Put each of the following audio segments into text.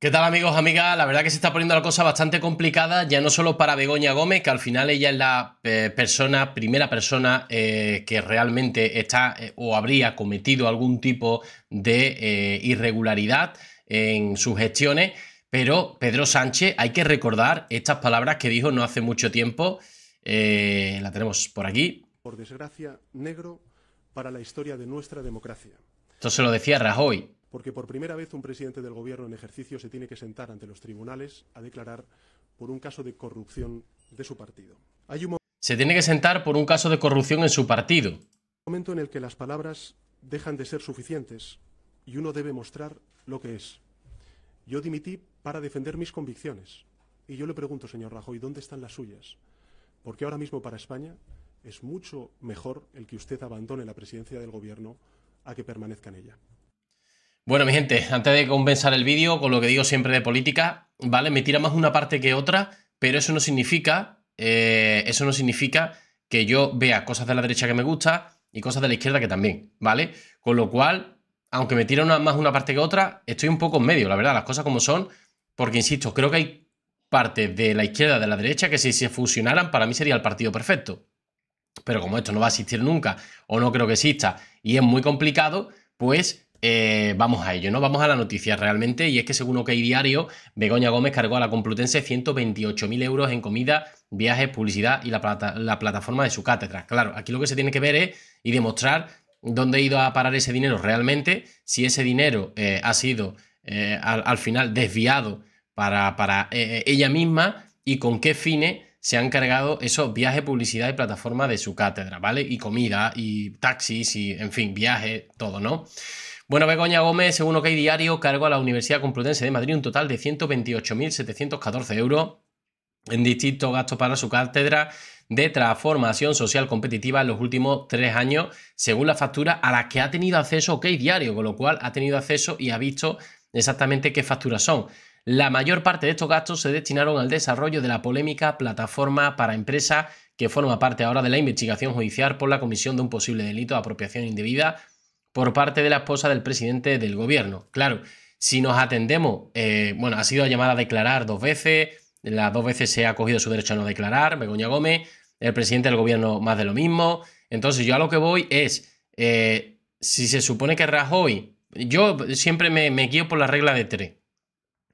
¿Qué tal amigos, amigas? La verdad que se está poniendo la cosa bastante complicada, ya no solo para Begoña Gómez, que al final ella es la eh, persona, primera persona eh, que realmente está eh, o habría cometido algún tipo de irregularidad en sus gestiones, pero Pedro Sánchez, hay que recordar estas palabras que dijo no hace mucho tiempo, la tenemos por aquí. Por desgracia, negro para la historia de nuestra democracia. Esto se lo decía Rajoy porque por primera vez un presidente del Gobierno en ejercicio se tiene que sentar ante los tribunales a declarar por un caso de corrupción de su partido. Hay se tiene que sentar por un caso de corrupción en su partido. un Momento en el que las palabras dejan de ser suficientes y uno debe mostrar lo que es. Yo dimití para defender mis convicciones. Y yo le pregunto, señor Rajoy, ¿dónde están las suyas? Porque ahora mismo para España es mucho mejor el que usted abandone la presidencia del Gobierno a que permanezca en ella. Bueno, mi gente, antes de compensar el vídeo con lo que digo siempre de política, ¿vale? Me tira más una parte que otra, pero eso no significa, eh, eso no significa que yo vea cosas de la derecha que me gusta y cosas de la izquierda que también, ¿vale? Con lo cual, aunque me tira más una parte que otra, estoy un poco en medio, la verdad, las cosas como son, porque insisto, creo que hay partes de la izquierda, de la derecha, que si se fusionaran, para mí sería el partido perfecto. Pero como esto no va a existir nunca, o no creo que exista, y es muy complicado, pues eh, vamos a ello, ¿no? Vamos a la noticia realmente, y es que según OK Diario, Begoña Gómez cargó a la Complutense 128.000 euros en comida, viajes, publicidad y la, plataforma de su cátedra. Claro, aquí lo que se tiene que ver es y demostrar dónde ha ido a parar ese dinero realmente, si ese dinero eh, ha sido eh, al, final desviado para, para ella misma y con qué fines se han cargado esos viajes, publicidad y plataforma de su cátedra, ¿vale? Y comida, y taxis, y en fin, viajes, todo, ¿no? Bueno, Begoña Gómez, según OK Diario, cargó a la Universidad Complutense de Madrid un total de 128.714 euros en distintos gastos para su cátedra de transformación social competitiva en los últimos tres años, según la factura a la que ha tenido acceso OK Diario, con lo cual ha tenido acceso y ha visto exactamente qué facturas son. La mayor parte de estos gastos se destinaron al desarrollo de la polémica plataforma para empresas que forma parte ahora de la investigación judicial por la comisión de un posible delito de apropiación indebida por parte de la esposa del presidente del gobierno. Claro, si nos atendemos, eh, bueno, ha sido llamada a declarar dos veces, las dos veces se ha cogido su derecho a no declarar, Begoña Gómez, el presidente del gobierno más de lo mismo. Entonces yo a lo que voy es, eh, si se supone que Rajoy, yo siempre me guío por la regla de tres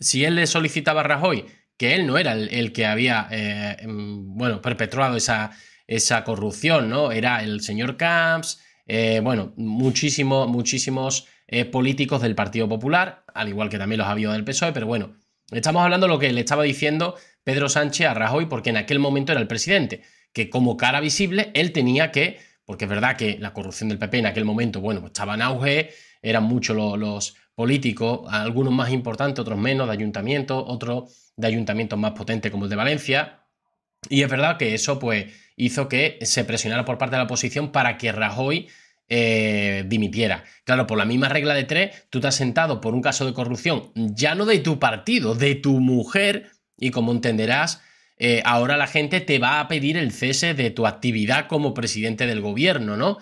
si él le solicitaba a Rajoy que él no era el, que había, eh, em, perpetuado esa, esa corrupción, ¿no? Era el señor Camps, eh, bueno, muchísimo, muchísimos eh, políticos del Partido Popular, al igual que también los había del PSOE, pero bueno, estamos hablando de lo que le estaba diciendo Pedro Sánchez a Rajoy, porque en aquel momento era el presidente, que como cara visible él tenía que, porque es verdad que la corrupción del PP en aquel momento, bueno, estaba en auge, eran muchos los políticos, algunos más importantes, otros menos, de ayuntamientos, otros de ayuntamientos más potentes como el de Valencia. Y es verdad que eso pues hizo que se presionara por parte de la oposición para que Rajoy eh, dimitiera. Claro, por la misma regla de tres, tú te has sentado por un caso de corrupción, ya no de tu partido, de tu mujer, y como entenderás, eh, ahora la gente te va a pedir el cese de tu actividad como presidente del gobierno, ¿no?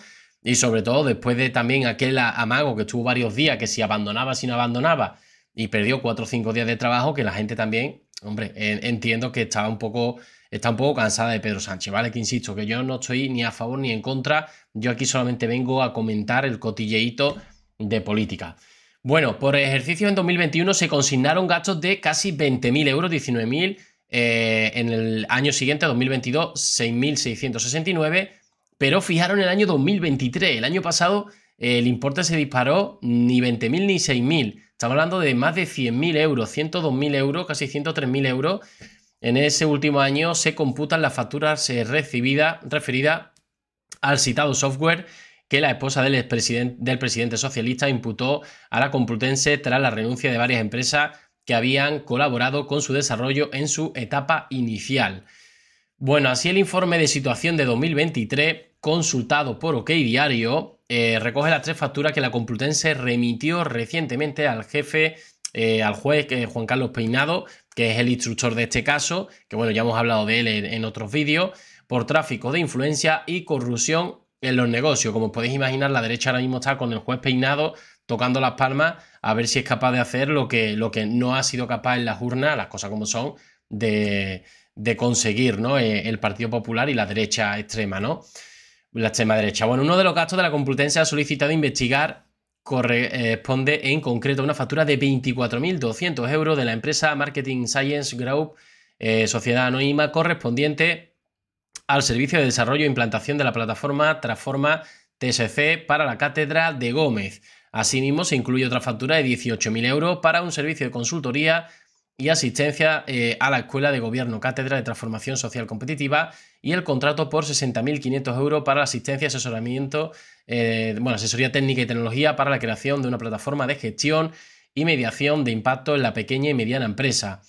Y sobre todo después de también aquel amago que estuvo varios días, que si abandonaba, si no abandonaba, y perdió cuatro o cinco días de trabajo, que la gente también, hombre, eh, entiendo que estaba un poco, está un poco cansada de Pedro Sánchez, ¿vale? Que insisto, que yo no estoy ni a favor ni en contra, yo aquí solamente vengo a comentar el cotilleíto de política. Bueno, por ejercicio en 2021 se consignaron gastos de casi 20.000 euros, 19.000, eh, en el año siguiente, 2022, 6.669 pero fijaron el año 2023, el año pasado eh, el importe se disparó ni 20.000 ni 6.000. Estamos hablando de más de 100.000 euros, 102.000 euros, casi 103.000 euros. En ese último año se computan las facturas eh, recibidas referidas al citado software que la esposa del, del presidente socialista imputó a la Complutense tras la renuncia de varias empresas que habían colaborado con su desarrollo en su etapa inicial. Bueno, así el informe de situación de 2023, consultado por OK Diario, eh, recoge las tres facturas que la Complutense remitió recientemente al jefe, eh, al juez eh, Juan Carlos Peinado, que es el instructor de este caso, que bueno, ya hemos hablado de él en, otros vídeos, por tráfico de influencia y corrupción en los negocios. Como podéis imaginar, la derecha ahora mismo está con el juez Peinado tocando las palmas a ver si es capaz de hacer lo que, lo que no ha sido capaz en las urnas, las cosas como son, de de conseguir ¿no? Eh, el Partido Popular y la derecha extrema, ¿no? La extrema derecha. Bueno, uno de los gastos de la Complutense ha solicitado investigar corresponde en concreto a una factura de 24.200 euros de la empresa Marketing Science Group, eh, sociedad anónima, correspondiente al servicio de desarrollo e implantación de la plataforma Transforma TSC para la cátedra de Gómez. Asimismo, se incluye otra factura de 18.000 euros para un servicio de consultoría y asistencia eh, a la Escuela de Gobierno Cátedra de Transformación Social Competitiva y el contrato por 60.500 euros para asistencia, asesoramiento, eh, bueno, asesoría técnica y tecnología para la creación de una plataforma de gestión y mediación de impacto en la pequeña y mediana empresa.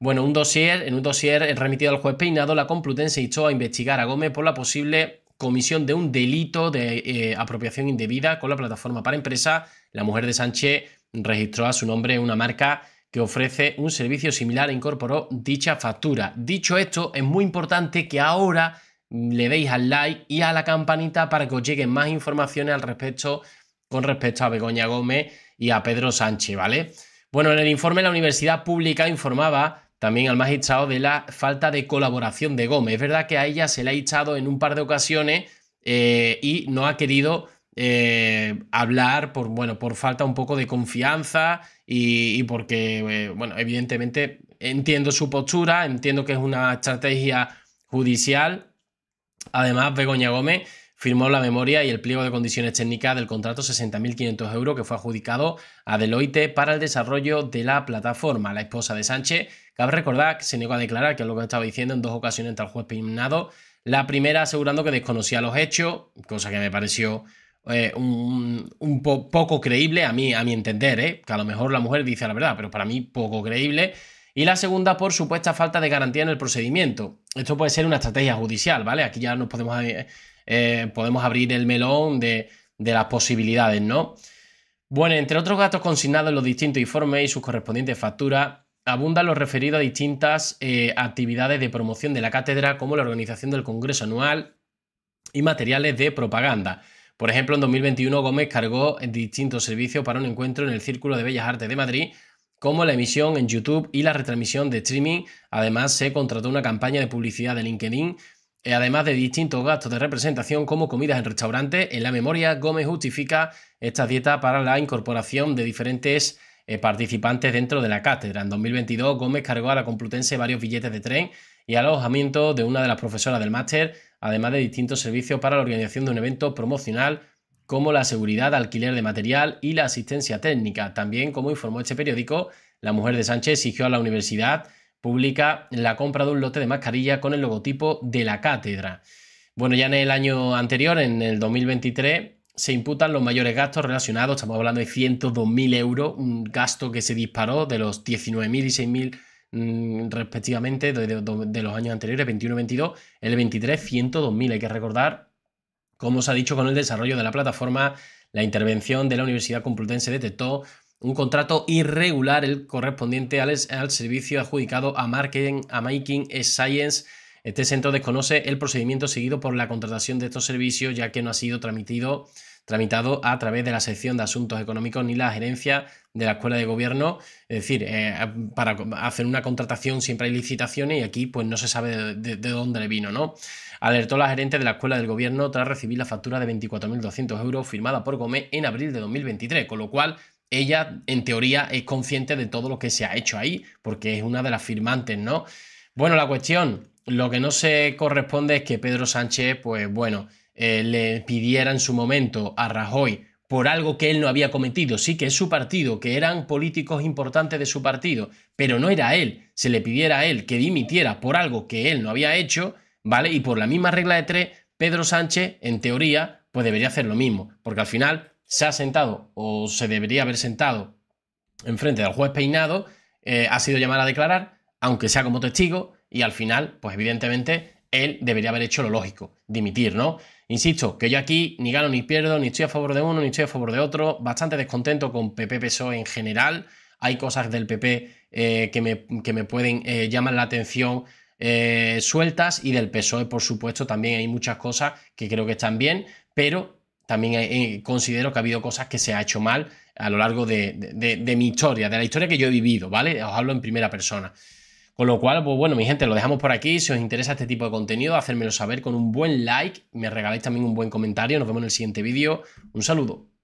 Bueno, un dossier, en un dossier remitido al juez Peinado, la Complutense echó a investigar a Gómez por la posible comisión de un delito de eh, apropiación indebida con la plataforma para empresa. La mujer de Sánchez registró a su nombre una marca que ofrece un servicio similar e incorporó dicha factura. Dicho esto, es muy importante que ahora le deis al like y a la campanita para que os lleguen más informaciones al respecto con respecto a Begoña Gómez y a Pedro Sánchez, ¿vale? Bueno, en el informe la Universidad Pública informaba también al magistrado de la falta de colaboración de Gómez. Es verdad que a ella se le ha echado en un par de ocasiones eh, y no ha querido eh, hablar por, bueno, por falta un poco de confianza y, porque, bueno, evidentemente entiendo su postura, entiendo que es una estrategia judicial. Además, Begoña Gómez firmó la memoria y el pliego de condiciones técnicas del contrato 60.500 euros que fue adjudicado a Deloitte para el desarrollo de la plataforma. La esposa de Sánchez, cabe recordar que se negó a declarar, que es lo que estaba diciendo en dos ocasiones ante el juez Pinado, la primera asegurando que desconocía los hechos, cosa que me pareció eh, un, poco creíble, a, mí, a mi entender, ¿eh? que a lo mejor la mujer dice la verdad, pero para mí poco creíble. Y la segunda por supuesta falta de garantía en el procedimiento. Esto puede ser una estrategia judicial, ¿vale? Aquí ya nos podemos, eh, podemos abrir el melón de, las posibilidades, ¿no? Bueno, entre otros gastos consignados en los distintos informes y sus correspondientes facturas, abundan los referidos a distintas actividades de promoción de la cátedra, como la organización del Congreso Anual y materiales de propaganda. Por ejemplo, en 2021 Gómez cargó distintos servicios para un encuentro en el Círculo de Bellas Artes de Madrid, como la emisión en YouTube y la retransmisión de streaming. Además, se contrató una campaña de publicidad de LinkedIn, eh, además de distintos gastos de representación como comidas en restaurantes. En la memoria, Gómez justifica esta dieta para la incorporación de diferentes eh, participantes dentro de la cátedra. En 2022, Gómez cargó a la Complutense varios billetes de tren y alojamiento de una de las profesoras del máster, además de distintos servicios para la organización de un evento promocional como la seguridad, alquiler de material y la asistencia técnica. También, como informó este periódico, la mujer de Sánchez exigió a la universidad pública la compra de un lote de mascarilla con el logotipo de la cátedra. Bueno, ya en el año anterior, en el 2023, se imputan los mayores gastos relacionados, estamos hablando de 102.000 euros, un gasto que se disparó de los 19.000 y 6.000 Mm, respectivamente de, los años anteriores, 21-22, el 23, 102.000. Hay que recordar, como se ha dicho, con el desarrollo de la plataforma, la intervención de la Universidad Complutense detectó un contrato irregular, el correspondiente al, servicio adjudicado a, Marketing, a Making Science este centro desconoce el procedimiento seguido por la contratación de estos servicios, ya que no ha sido tramitado a través de la sección de asuntos económicos ni la gerencia de la escuela de gobierno. Es decir, eh, para hacer una contratación siempre hay licitaciones y aquí pues no se sabe de, dónde le vino, ¿no? Alertó la gerente de la escuela del gobierno tras recibir la factura de 24.200 euros firmada por Gómez en abril de 2023, con lo cual ella en teoría es consciente de todo lo que se ha hecho ahí, porque es una de las firmantes, ¿no? Bueno, la cuestión lo que no se corresponde es que Pedro Sánchez, pues bueno, eh, le pidiera en su momento a Rajoy por algo que él no había cometido, sí que es su partido, que eran políticos importantes de su partido, pero no era él, se le pidiera a él que dimitiera por algo que él no había hecho, ¿vale? Y por la misma regla de tres, Pedro Sánchez, en teoría, pues debería hacer lo mismo, porque al final se ha sentado o se debería haber sentado enfrente del juez peinado, eh, ha sido llamado a declarar, aunque sea como testigo, y al final, pues evidentemente, él debería haber hecho lo lógico, dimitir, ¿no? Insisto, que yo aquí ni gano ni pierdo, ni estoy a favor de uno, ni estoy a favor de otro, bastante descontento con PP PSOE en general, hay cosas del PP eh, que, me, que, me, pueden eh, llamar la atención eh, sueltas y del PSOE, por supuesto, también hay muchas cosas que creo que están bien, pero también considero que ha habido cosas que se ha hecho mal a lo largo de, de mi historia, de la historia que yo he vivido, ¿vale? Os hablo en primera persona. Con lo cual, pues bueno, mi gente, lo dejamos por aquí. Si os interesa este tipo de contenido, hacérmelo saber con un buen like. Me regaláis también un buen comentario. Nos vemos en el siguiente vídeo. Un saludo.